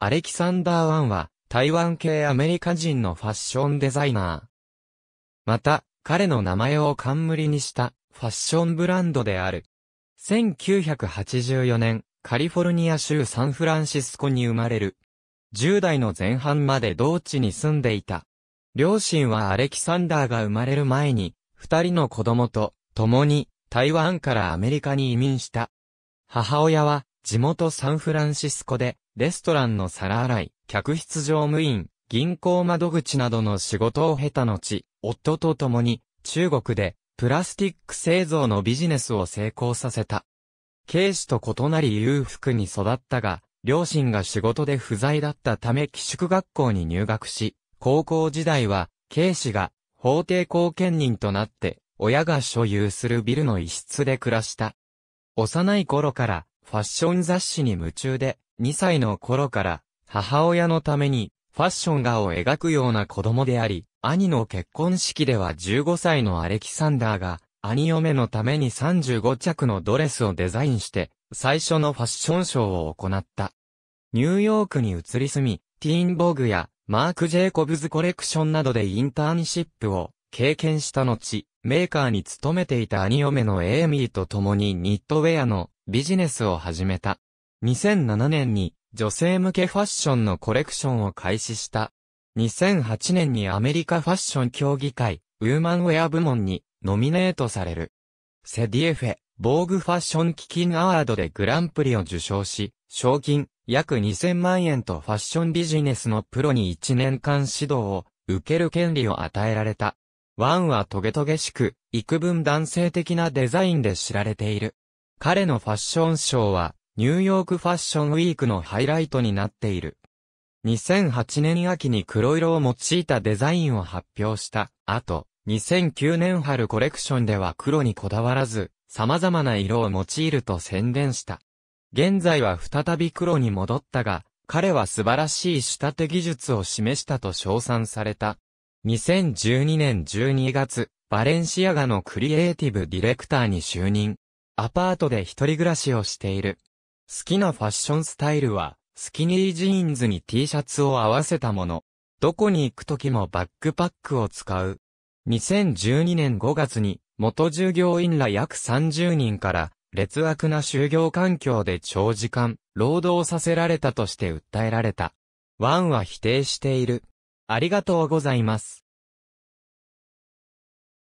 アレキサンダー・ワンは、台湾系アメリカ人のファッションデザイナー。また、彼の名前を冠にしたファッションブランドである。1984年、カリフォルニア州サンフランシスコに生まれる。10代の前半まで同地に住んでいた。両親はアレキサンダーが生まれる前に、二人の子供と共に台湾からアメリカに移民した。母親は地元サンフランシスコでレストランの皿洗い、客室乗務員、銀行窓口などの仕事を経た後、夫と共に中国でプラスティック製造のビジネスを成功させた。警視と異なり裕福に育ったが、両親が仕事で不在だったため寄宿学校に入学し、高校時代は、警視が法定後見人となって、親が所有するビルの一室で暮らした。幼い頃からファッション雑誌に夢中で、2歳の頃から母親のためにファッション画を描くような子供であり、兄の結婚式では15歳のアレキサンダーが兄嫁のために35着のドレスをデザインして最初のファッションショーを行った。ニューヨークに移り住み、ティーンボグやマーク・ジェイコブズコレクションなどでインターンシップを経験した後、メーカーに勤めていた兄嫁のエイミーと共にニットウェアのビジネスを始めた。2007年に女性向けファッションのコレクションを開始した。2008年にアメリカファッション協議会、ウーマンウェア部門にノミネートされる。セディエフェ、防具ファッション基金アワードでグランプリを受賞し、賞金約2000万円とファッションビジネスのプロに1年間指導を受ける権利を与えられた。ワンはトゲトゲしく、幾分男性的なデザインで知られている。彼のファッションショーは、ニューヨークファッションウィークのハイライトになっている。2008年秋に黒色を用いたデザインを発表した後、2009年春コレクションでは黒にこだわらず、様々な色を用いると宣伝した。現在は再び黒に戻ったが、彼は素晴らしい仕立て技術を示したと称賛された。2012年12月、バレンシアガのクリエイティブディレクターに就任。アパートで一人暮らしをしている。好きなファッションスタイルは、スキニージーンズに T シャツを合わせたもの。どこに行くときもバックパックを使う。2012年5月に、元従業員ら約30人から、劣悪な就業環境で長時間、労働させられたとして訴えられた。ワンは否定している。ありがとうございます。